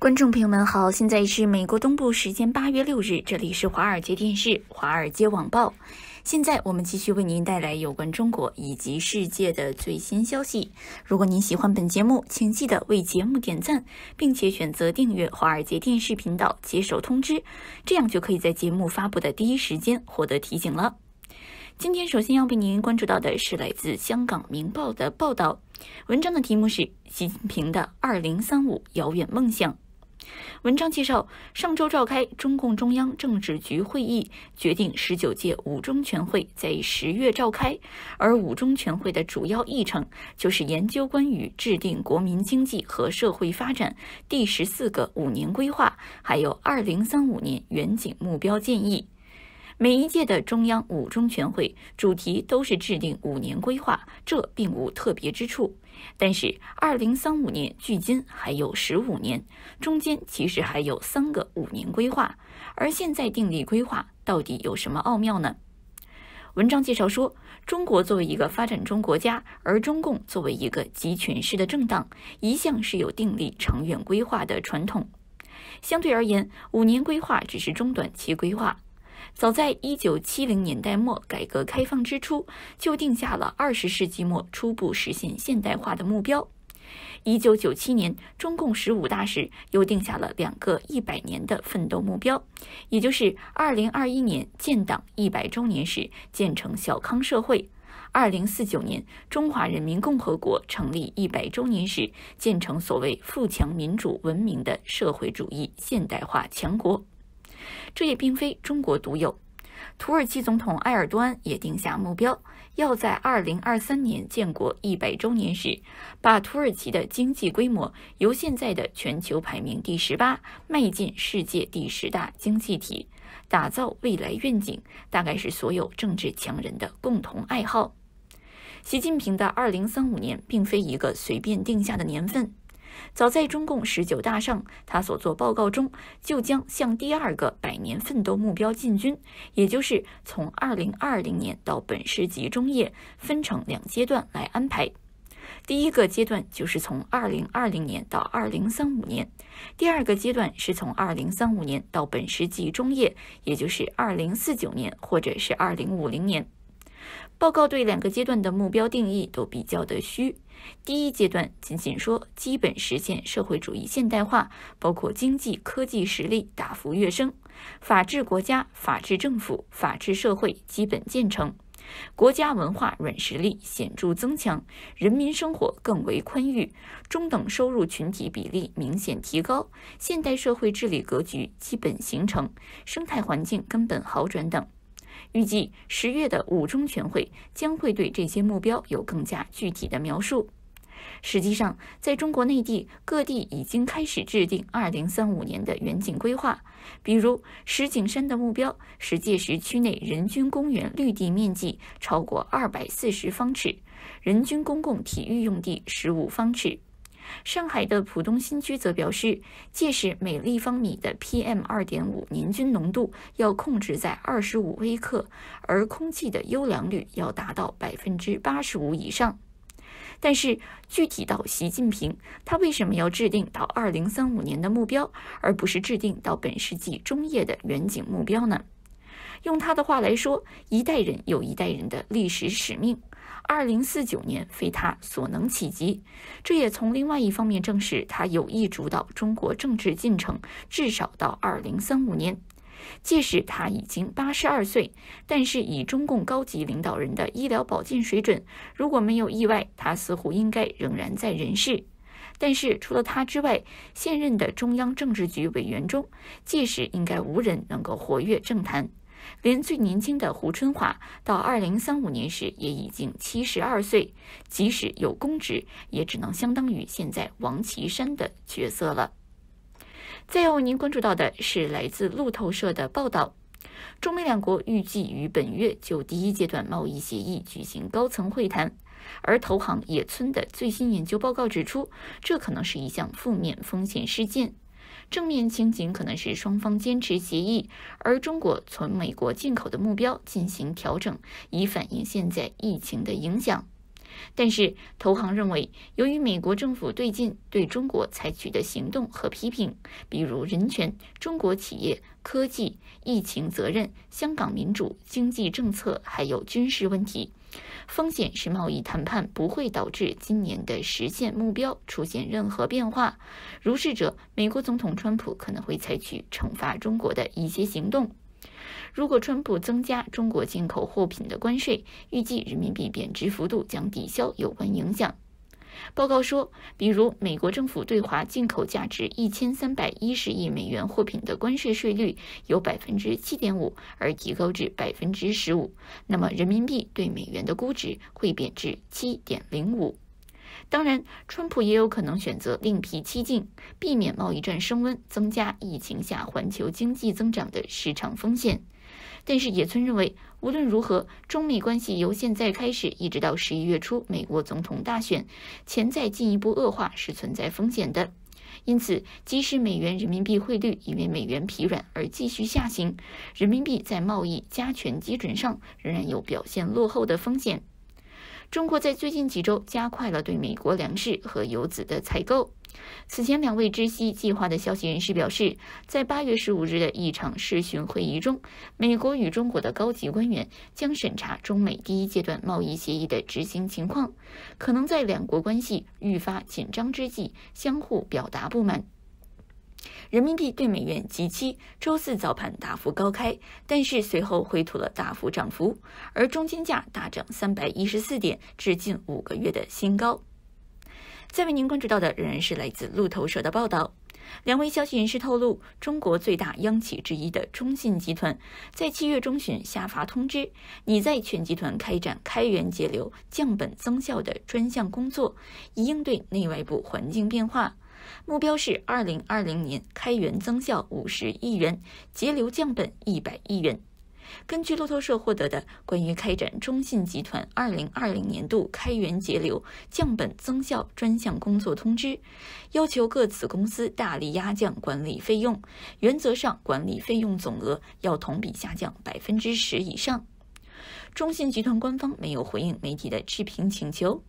观众朋友们好，现在是美国东部时间八月六日，这里是华尔街电视、华尔街网报。现在我们继续为您带来有关中国以及世界的最新消息。如果您喜欢本节目，请记得为节目点赞，并且选择订阅华尔街电视频道，接收通知，这样就可以在节目发布的第一时间获得提醒了。今天首先要为您关注到的是来自香港明报的报道，文章的题目是《习近平的二零三五遥远梦想》。文章介绍，上周召开中共中央政治局会议，决定十九届五中全会在十月召开。而五中全会的主要议程就是研究关于制定国民经济和社会发展第十四个五年规划，还有二零三五年远景目标建议。每一届的中央五中全会主题都是制定五年规划，这并无特别之处。但是，二零三五年距今还有十五年，中间其实还有三个五年规划。而现在定立规划到底有什么奥妙呢？文章介绍说，中国作为一个发展中国家，而中共作为一个集权式的政党，一向是有定立长远规划的传统。相对而言，五年规划只是中短期规划。早在一九七零年代末，改革开放之初，就定下了二十世纪末初步实现现代化的目标。一九九七年，中共十五大时，又定下了两个一百年的奋斗目标，也就是二零二一年建党一百周年时建成小康社会，二零四九年中华人民共和国成立一百周年时建成所谓富强民主文明的社会主义现代化强国。这也并非中国独有，土耳其总统埃尔多安也定下目标，要在2023年建国一百周年时，把土耳其的经济规模由现在的全球排名第十八，迈进世界第十大经济体，打造未来愿景，大概是所有政治强人的共同爱好。习近平的2035年，并非一个随便定下的年份。早在中共十九大上，他所作报告中就将向第二个百年奋斗目标进军，也就是从二零二零年到本世纪中叶，分成两阶段来安排。第一个阶段就是从二零二零年到二零三五年，第二个阶段是从二零三五年到本世纪中叶，也就是二零四九年或者是二零五零年。报告对两个阶段的目标定义都比较的虚。第一阶段仅仅说基本实现社会主义现代化，包括经济科技实力大幅跃升，法治国家、法治政府、法治社会基本建成，国家文化软实力显著增强，人民生活更为宽裕，中等收入群体比例明显提高，现代社会治理格局基本形成，生态环境根本好转等。预计十月的五中全会将会对这些目标有更加具体的描述。实际上，在中国内地各地已经开始制定二零三五年的远景规划，比如石景山的目标是届时区内人均公园绿地面积超过二百四十方尺，人均公共体育用地十五方尺。上海的浦东新区则表示，届时每立方米的 PM2.5 年均浓度要控制在25微克，而空气的优良率要达到百分之八十五以上。但是，具体到习近平，他为什么要制定到2035年的目标，而不是制定到本世纪中叶的远景目标呢？用他的话来说，一代人有一代人的历史使命。二零四九年非他所能企及，这也从另外一方面证实他有意主导中国政治进程至少到二零三五年。即使他已经八十二岁，但是以中共高级领导人的医疗保健水准，如果没有意外，他似乎应该仍然在人世。但是除了他之外，现任的中央政治局委员中，届时应该无人能够活跃政坛。连最年轻的胡春华到2035年时也已经72岁，即使有公职，也只能相当于现在王岐山的角色了。再要为您关注到的是来自路透社的报道：中美两国预计于本月就第一阶段贸易协议举行高层会谈，而投行野村的最新研究报告指出，这可能是一项负面风险事件。正面情景可能是双方坚持协议，而中国从美国进口的目标进行调整，以反映现在疫情的影响。但是，投行认为，由于美国政府最近对中国采取的行动和批评，比如人权、中国企业、科技、疫情责任、香港民主、经济政策，还有军事问题。风险是贸易谈判不会导致今年的实现目标出现任何变化。如是者，美国总统川普可能会采取惩罚中国的一些行动。如果川普增加中国进口货品的关税，预计人民币贬值幅度将抵消有关影响。报告说，比如美国政府对华进口价值一千三百一十亿美元货品的关税税率由百分之七点五而提高至百分之十五，那么人民币对美元的估值会贬至七点零五。当然，川普也有可能选择另辟蹊径，避免贸易战升温，增加疫情下环球经济增长的市场风险。但是野村认为，无论如何，中美关系由现在开始一直到十一月初美国总统大选潜在进一步恶化是存在风险的。因此，即使美元人民币汇率因为美元疲软而继续下行，人民币在贸易加权基准上仍然有表现落后的风险。中国在最近几周加快了对美国粮食和油脂的采购。此前，两位知悉计划的消息人士表示，在8月15日的一场视讯会议中，美国与中国的高级官员将审查中美第一阶段贸易协议的执行情况，可能在两国关系愈发紧张之际相互表达不满。人民币对美元即期周四早盘大幅高开，但是随后回吐了大幅涨幅，而中间价大涨三百一十四点，至近五个月的新高。再为您关注到的仍然是来自路透社的报道，两位消息人士透露，中国最大央企之一的中信集团在七月中旬下发通知，拟在全集团开展开源节流、降本增效的专项工作，以应对内外部环境变化。目标是二零二零年开源增效五十亿元，节流降本一百亿元。根据路透社获得的关于开展中信集团二零二零年度开源节流降本增效专项工作通知，要求各子公司大力压降管理费用，原则上管理费用总额要同比下降百分之十以上。中信集团官方没有回应媒体的置评请求。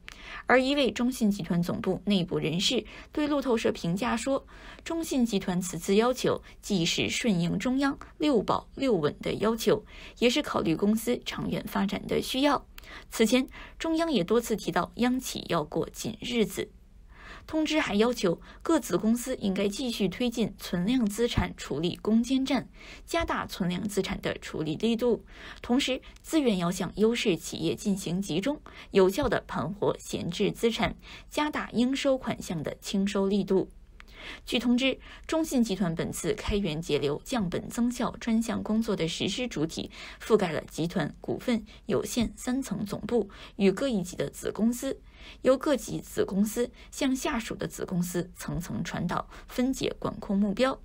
而一位中信集团总部内部人士对路透社评价说：“中信集团此次要求，既是顺应中央‘六保六稳’的要求，也是考虑公司长远发展的需要。”此前，中央也多次提到央企要过紧日子。通知还要求各子公司应该继续推进存量资产处理攻坚战，加大存量资产的处理力度，同时资源要向优势企业进行集中，有效的盘活闲置资产，加大应收款项的清收力度。据通知，中信集团本次开源节流、降本增效专项工作的实施主体覆盖了集团股份、有限三层总部与各一级的子公司。由各级子公司向下属的子公司层层传导、分解管控目标。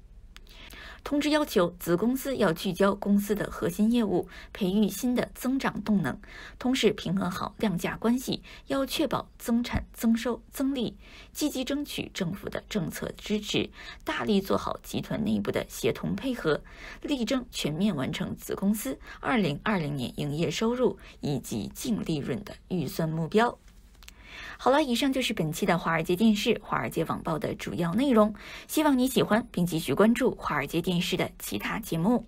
通知要求子公司要聚焦公司的核心业务，培育新的增长动能，同时平衡好量价关系，要确保增产、增收、增利，积极争取政府的政策支持，大力做好集团内部的协同配合，力争全面完成子公司二零二零年营业收入以及净利润的预算目标。好了，以上就是本期的《华尔街电视》《华尔街网报》的主要内容，希望你喜欢，并继续关注《华尔街电视》的其他节目。